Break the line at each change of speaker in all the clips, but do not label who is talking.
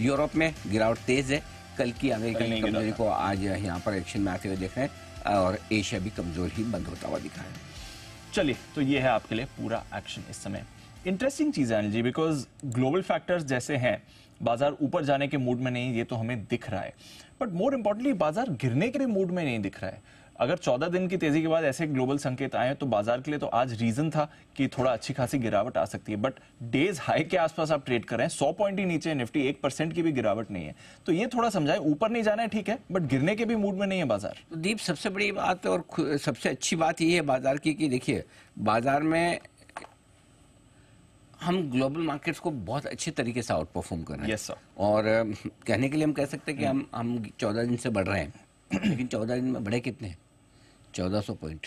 Europe में गिरावट तेज है कल की अमेरिकन कमजोरी को आज यहाँ पर एक्शन में आते हुए देख रहे हैं और एशिया भी कमजोर ही बंद होता हुआ दिखा है चलिए तो ये है आपके लिए पूरा एक्शन इस समय इंटरेस्टिंग चीज़ है Anil ji because global factors जैसे हैं बाजार ऊपर जाने के मूड में नहीं ये तो हमें दिख रहा है बट मोर इंपॉर्टेंटली बाजार गिरने के भी मूड में नहीं दिख रहा है अगर 14 दिन की तेजी के बाद ऐसे ग्लोबल संकेत आए तो बाजार के लिए तो आज रीजन था कि थोड़ा अच्छी खासी गिरावट आ सकती है बट डेज हाई के आसपास आप ट्रेड कर रहे हैं सौ पॉइंट ही नीचे निफ्टी एक परसेंट की भी गिरावट नहीं है तो ये थोड़ा समझाए ऊपर नहीं जाना है ठीक है बट गिरने के भी मूड में नहीं है बाजार तो दीप सबसे बड़ी बात और सबसे अच्छी बात ये है बाजार की देखिए बाजार में हम ग्लोबल मार्केट्स को बहुत अच्छे तरीके से आउट परफॉर्म कर रहे हैं yes, और कहने के लिए हम कह सकते हैं कि hmm. हम हम चौदह दिन से बढ़ रहे हैं लेकिन चौदह दिन में बढ़े कितने हैं चौदह सौ पॉइंट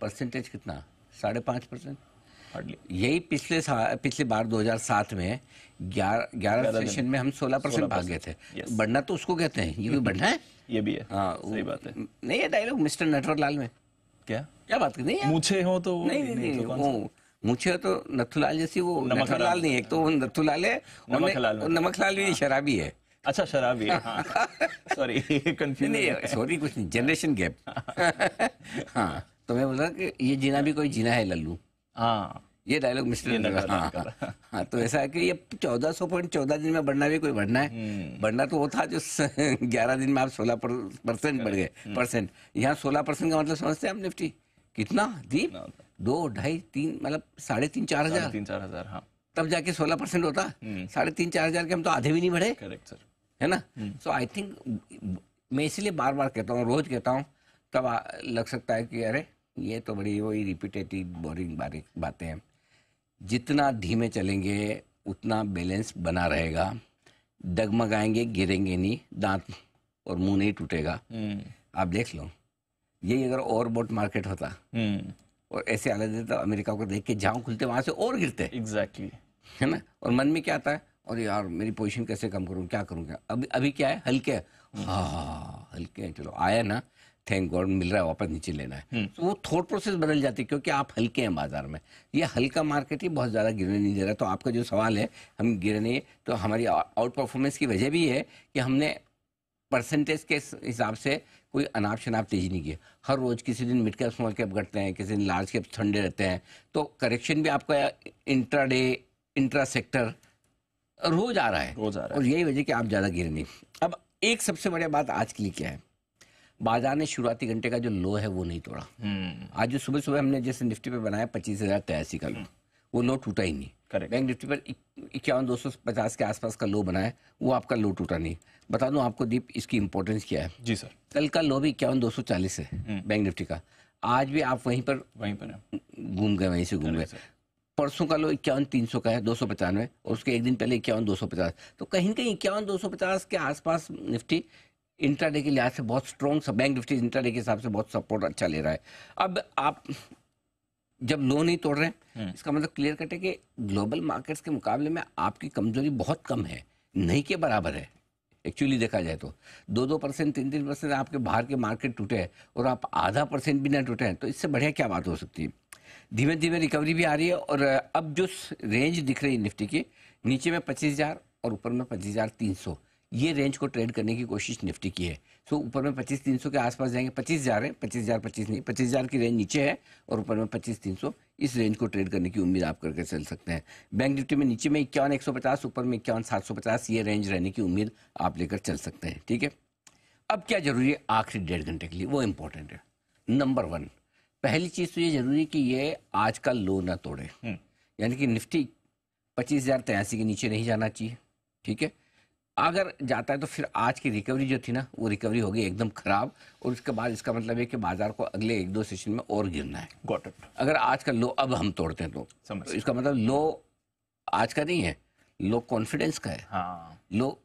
परसेंटेज कितना साढ़े पाँच परसेंट यही पिछले पिछले बार 2007 में ग्यारह सेशन में हम 16 परसेंट भाग गए थे बढ़ना तो उसको कहते हैं ये भी बढ़ना है ये भी है हाँ सही बात है नहीं ये डायलॉग मिस्टर नटवरलाल में क्या क्या बात करनी मुझे हो तो नहीं नहीं नहीं, तो वो मुझे तो नथुलाल जैसी वो नथुलाल नहीं है तो वो नथुलाल है नमकलाल भी शराबी है अच्छा शराबी हाँ सॉरी कंफ्यूज नहीं सॉरी कुछ नहीं जनरेशन गैप हाँ तो मैं बोला कि ये जीना भी कोई जीना है लल्लू हाँ ये डायलॉग मिस्टर हाँ, हाँ तो ऐसा है कि ये चौदह सौ पॉइंट चौदह दिन में बढ़ना भी कोई बढ़ना है हम्म। बढ़ना तो वो था जो ग्यारह दिन में आप सोलह परसेंट बढ़ गए परसेंट हम्म। यहाँ सोलह परसेंट का मतलब समझते हैं आप निफ्टी कितना दीप दो ढाई तीन मतलब साढ़े तीन चार हजार तीन चार हजार हाँ तब जाके सोलह परसेंट होता हम्म। साढ़े तीन चार हजार के हम तो आधे भी नहीं बढ़े करेक्ट सर है ना सो आई थिंक मैं इसलिए बार बार कहता हूँ रोज कहता हूँ तब आ, लग सकता है कि अरे ये तो बड़ी वही रिपीटेटिव बोरिंग बातें हैं जितना धीमे चलेंगे उतना बैलेंस बना रहेगा डगमगाएंगे गिरेंगे नहीं दांत और मुंह नहीं टूटेगा हम्म। आप देख लो यही अगर ओवरबोट मार्केट होता हम्म। और ऐसे हालत तो अमेरिका को देख के जहाँ खुलते वहाँ से और गिरते हैं एग्जैक्टली exactly. है ना और मन में क्या आता है और यार मेरी पोजिशन कैसे कम करूँ क्या करूँ क्या अभी अभी क्या है हल्के हम्म। हाँ हल्के चलो आया ना थैंक गॉड मिल रहा है वापस नीचे लेना है हम्म। तो वो थॉट प्रोसेस बदल जाती है क्योंकि आप हल्के हैं बाजार में ये हल्का मार्केट ही बहुत ज़्यादा गिरने नहीं दे रहा तो आपका जो सवाल है हम गिरने तो हमारी आउट परफॉर्मेंस की वजह भी है कि हमने परसेंटेज के हिसाब से कोई अनाप शनाप तेजी नहीं किया हर रोज़ किसी दिन मिड कैप स्मॉल कैप घटते हैं किसी दिन लार्ज कैप ठंडे रहते हैं तो करेक्शन भी आपका इंट्रा डे इंट्रा सेक्टर रोज आ रहा है रोज आ रहा है और यही वजह कि आप ज़्यादा गिर नहीं अब एक सबसे बड़ी बात आज के लिए क्या है बाजार ने शुरुआती घंटे का जो लो है वो नहीं तोड़ा हम्म। आज जो सुबह सुबह हमने जैसे निफ्टी पे बनाया पच्चीस हज़ार तेरासी का लो हम्म। वो लो टूटा ही नहीं बैंक निफ्टी पर इक्यावन दो सौ पचास के आसपास का लो बनाया वो आपका लो टूटा नहीं बता दूं आपको दीप इसकी इंपॉर्टेंस क्या है जी सर कल का लो भी इक्यावन दो सौ चालीस है बैंक हम्म। निफ्टी का आज भी आप वहीं पर वहीं पर घूम गए वहीं से घूम गए परसों का लो इक्यावन तीन सौ का है दो सौ पचानवे और उसके एक दिन पहले इक्यावन दो सौ पचास तो कहीं कहीं इक्यावन दो सौ पचास के आसपास निफ्टी इंटरडे के लिहाज से बहुत स्ट्रॉन्ग बैंक निफ्टी इंटरडे के हिसाब से बहुत सपोर्ट अच्छा ले रहा है अब आप जब लो नहीं तोड़ रहे हैं हम्म। इसका मतलब क्लियर कट है कि ग्लोबल मार्केट्स के मुकाबले में आपकी कमजोरी बहुत कम है नहीं के बराबर है एक्चुअली देखा जाए तो दो दो परसेंट तीन तीन परसेंट आपके बाहर के मार्केट टूटे और आप आधा परसेंट भी ना टूटे तो इससे बढ़िया क्या बात हो सकती है धीमे धीमे रिकवरी भी आ रही है और अब जो रेंज दिख रही है निफ्टी की नीचे में पच्चीस हज़ार और ऊपर में पच्चीस हज़ार तीन सौ ये रेंज को ट्रेड करने की कोशिश निफ्टी की है सो तो ऊपर में पच्चीस तीन सौ के आसपास जाएंगे पच्चीस हज़ार है पच्चीस हज़ार पच्चीस नहीं पच्चीस हज़ार की रेंज नीचे है और ऊपर में पच्चीस तीन सौ इस रेंज को ट्रेड करने की उम्मीद आप करके चल सकते हैं बैंक निफ्टी में नीचे में इक्यावन एक ऊपर में इक्यावन सात ये रेंज रहने की उम्मीद आप लेकर चल सकते हैं ठीक है अब क्या जरूरी है आखिरी डेढ़ घंटे के लिए वो इम्पोर्टेंट है नंबर वन पहली चीज़ तो ये जरूरी है कि ये आज का लो ना तोड़े हम्म। यानी कि निफ्टी पच्चीस हज़ार तिरासी के नीचे नहीं जाना चाहिए ठीक है अगर जाता है तो फिर आज की रिकवरी जो थी ना वो रिकवरी होगी एकदम खराब और उसके बाद इसका मतलब है कि बाजार को अगले एक दो सेशन में और गिरना है गॉट इट अगर आज का लो अब हम तोड़ते हैं तो, तो इसका मतलब लो आज का नहीं है लो कॉन्फिडेंस का है हाँ। लो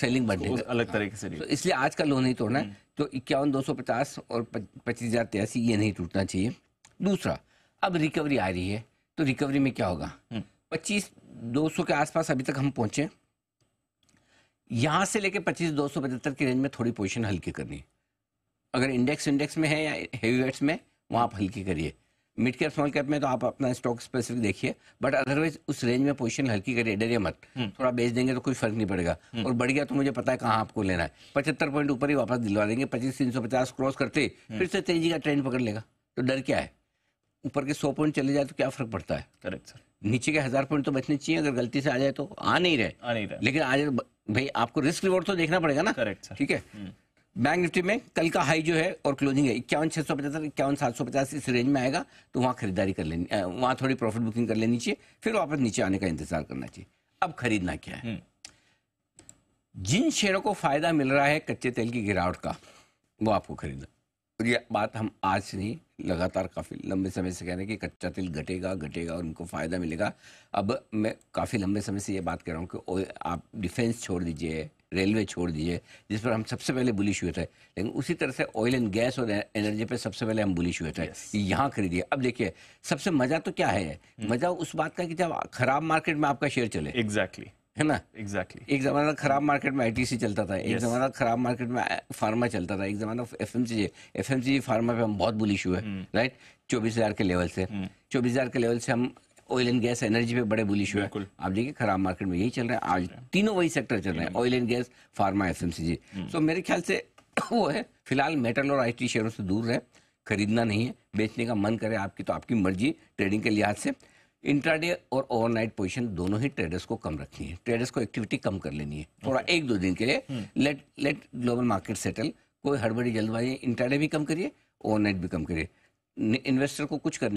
सेलिंग बढ़ने का अलग तरीके हाँ। से तो इसलिए आज का लो नहीं तोड़ना है हम्म। तो इक्यावन दो सौ पचास और पच्चीस हजार तिरासी ये नहीं टूटना चाहिए दूसरा अब रिकवरी आ रही है तो रिकवरी में क्या होगा हम्म। पच्चीस दो सौ के आसपास अभी तक हम पहुंचे यहां से लेके पच्चीस दो सौ पचहत्तर की रेंज में थोड़ी पोजिशन हल्की करनी अगर इंडेक्स इंडेक्स में है या हेवी वेट्स में वहाँ आप हल्की करिए मिड कैप स्मॉल कैप में तो आप अपना स्टॉक स्पेसिफिक देखिए बट अदरवाइज उस रेंज में पोजीशन हल्की करिए डरिए मत हम्म। थोड़ा बेच देंगे तो कोई फर्क नहीं पड़ेगा हम्म। और बढ़ गया तो मुझे पता है कहाँ आपको लेना है पचहत्तर पॉइंट ऊपर ही वापस दिलवा देंगे पच्चीस तीन सौ पचास क्रॉस करते हम्म। फिर से तेजी का ट्रेंड पकड़ लेगा तो डर क्या है ऊपर के सौ पॉइंट चले जाए तो क्या फर्क पड़ता है करेक्ट सर नीचे के हजार पॉइंट तो बचने चाहिए अगर गलती से आ जाए तो आ नहीं रहे आ नहीं रहे लेकिन आज भाई आपको रिस्क रिवॉर्ड तो देखना पड़ेगा ना करेक्ट सर ठीक है बैंक हम्म। निफ्टी में कल का हाई जो है और क्लोजिंग है इक्यावन छह सौ पचास इक्यावन सात सौ पचास इस रेंज में आएगा तो वहां खरीदारी कर लेनी वहां थोड़ी प्रॉफिट बुकिंग कर लेनी चाहिए फिर वापस नीचे आने का इंतजार करना चाहिए अब खरीदना क्या है हम्म। जिन शेयरों को फायदा मिल रहा है कच्चे तेल की गिरावट का वो आपको खरीदना और ये बात हम आज नहीं लगातार काफ़ी लंबे समय से कह रहे हैं कि कच्चा तेल घटेगा घटेगा और उनको फ़ायदा मिलेगा अब मैं काफ़ी लंबे समय से ये बात कर रहा हूँ कि आप डिफेंस छोड़ दीजिए रेलवे छोड़ दीजिए जिस पर हम सबसे पहले बुलिश हुए थे लेकिन उसी तरह से ऑयल एंड गैस और एनर्जी पे सबसे पहले हम बुलिश हुए थे yes. यहाँ खरीदिए अब देखिए सबसे मजा तो क्या है हम्म। मजा उस बात का कि जब खराब मार्केट में आपका शेयर चले एग्जैक्टली exactly. है ना एग्जैक्टली exactly. एक जमाना खराब मार्केट में आईटीसी चलता था एक yes. जमाना खराब मार्केट में फार्मा चलता था एक जमाना F M C F M C pharma पे हम बहुत बुलिश हुए राइट hmm. चौबीस हजार के लेवल से hmm. चौबीस हजार के लेवल से हम ऑयल एंड गैस एनर्जी पे बड़े बुलिश हुए आप देखिए खराब मार्केट में यही चल रहे हैं आज तीनों वही सेक्टर चल रहे हैं oil and gas pharma F M C so मेरे ख्याल से वो है फिलहाल मेटल और आई शेयरों से दूर रहे खरीदना नहीं है बेचने का मन करे आपकी तो आपकी मर्जी ट्रेडिंग के लिहाज से इंट्राडे और ओवरनाइट पोजीशन दोनों ही ट्रेडर्स को कम रखनी है ट्रेडर्स को एक्टिविटी कम कर लेनी है थोड़ा एक दो दिन के लिए hmm. Let let global market settle कोई हड़बड़ी जल्दबाजी इंट्राडे भी कम करिए ओवरनाइट भी कम करिए इन्वेस्टर को कुछ करने